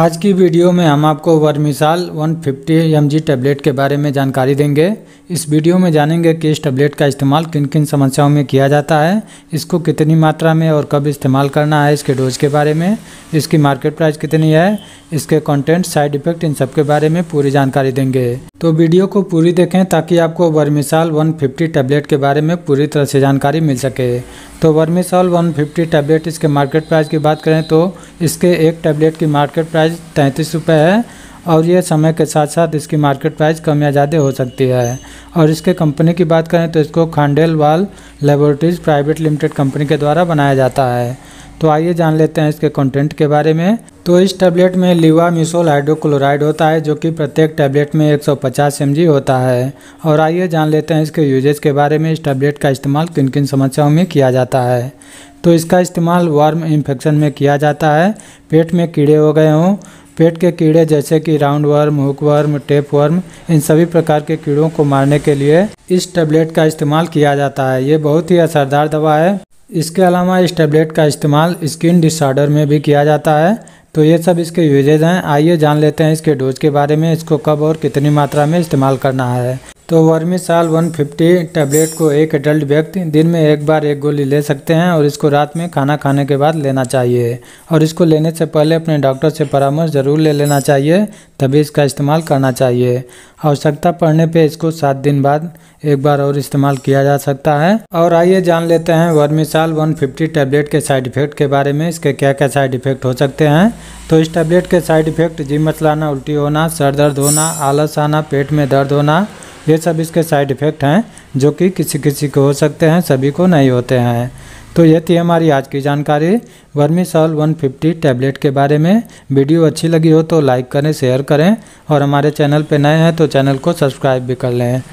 आज की वीडियो में हम आपको वर्मिसाल 150 फिफ्टी टैबलेट के बारे में जानकारी देंगे इस वीडियो में जानेंगे कि इस टैबलेट का इस्तेमाल किन किन समस्याओं में किया जाता है इसको कितनी मात्रा में और कब इस्तेमाल करना है इसके डोज के बारे में इसकी मार्केट प्राइस कितनी है इसके कंटेंट साइड इफ़ेक्ट इन सब के बारे में पूरी जानकारी देंगे तो वीडियो को पूरी देखें ताकि आपको वर्मिसाल 150 टैबलेट के बारे में पूरी तरह से जानकारी मिल सके तो वर्मिसाल 150 टैबलेट इसके मार्केट प्राइस की बात करें तो इसके एक टैबलेट की मार्केट प्राइस तैंतीस रुपये है और यह समय के साथ साथ इसकी मार्केट प्राइस कम या ज़्यादा हो सकती है और इसके कंपनी की बात करें तो इसको Khandelwal laboratories private limited company के द्वारा बनाया जाता है तो आइए जान लेते हैं इसके कंटेंट के बारे में तो इस टैबलेट में लिवा मिसोल हाइड्रोक्लोराइड होता है जो कि प्रत्येक टैबलेट में 150 सौ होता है और आइए जान लेते हैं इसके यूजेज के बारे में इस टैबलेट का इस्तेमाल किन किन समस्याओं में किया जाता है तो इसका इस्तेमाल वार्म इन्फेक्शन में किया जाता है पेट में कीड़े हो गए हों पेट के कीड़े जैसे कि round worm hook worm tape worm इन सभी प्रकार के कीड़ों को मारने के लिए इस टैबलेट का इस्तेमाल किया जाता है ये बहुत ही असरदार दवा है इसके अलावा इस टैबलेट का इस्तेमाल स्किन डिसऑर्डर में भी किया जाता है तो ये सब इसके यूजेज हैं आइए जान लेते हैं इसके डोज के बारे में इसको कब और कितनी मात्रा में इस्तेमाल करना है तो वर्मी साल वन फिफ्टी टैबलेट को एक एडल्ट व्यक्ति दिन में एक बार एक गोली ले सकते हैं और इसको रात में खाना खाने के बाद लेना चाहिए और इसको लेने से पहले अपने डॉक्टर से परामर्श ज़रूर ले लेना चाहिए तभी इसका इस्तेमाल करना चाहिए आवश्यकता पड़ने पे इसको सात दिन बाद एक बार और इस्तेमाल किया जा सकता है और आइए जान लेते हैं वर्मिसाल 150 टैबलेट के साइड इफ़ेक्ट के बारे में इसके क्या क्या साइड इफ़ेक्ट हो सकते हैं तो इस टैबलेट के साइड इफ़ेक्ट जिम मचलाना उल्टी होना सर दर्द होना आलस आना पेट में दर्द होना ये सब इसके साइड इफ़ेक्ट हैं जो कि किसी किसी को हो सकते हैं सभी को नहीं होते हैं तो यह थी हमारी आज की जानकारी Vermisol one fifty tablet के बारे में वीडियो अच्छी लगी हो तो लाइक करें शेयर करें और हमारे चैनल पर नए हैं तो चैनल को सब्सक्राइब भी कर लें